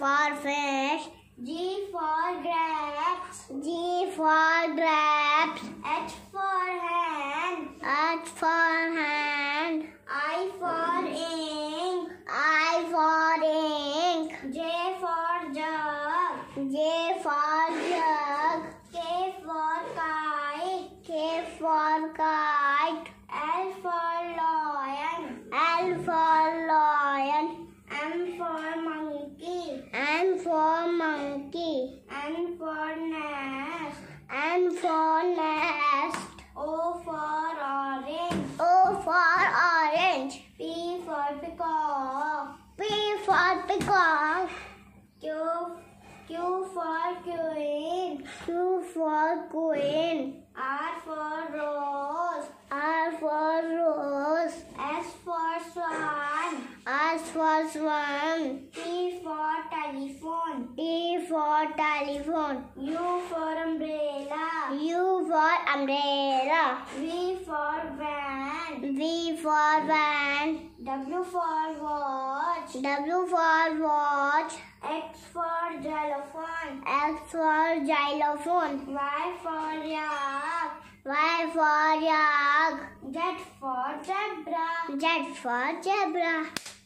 for fish, G for grapes, G for grapes, H for hand, H for hand, I for ink, I for ink, J for jug, J for jug, K for kite, K for kite, L for lion, L for lion. for nest. O for orange. O for orange. P for peacock. P for peacock. Q, Q for queen. Q for queen. R for rose. R for rose. S for swan. S for swan. T for telephone. T for telephone. U for umbrella umbrella. V for van. V for van. W for watch. W for watch. X for xylophone. X for xylophone. Y for yak. Y for yak. Z for zebra. Z for zebra.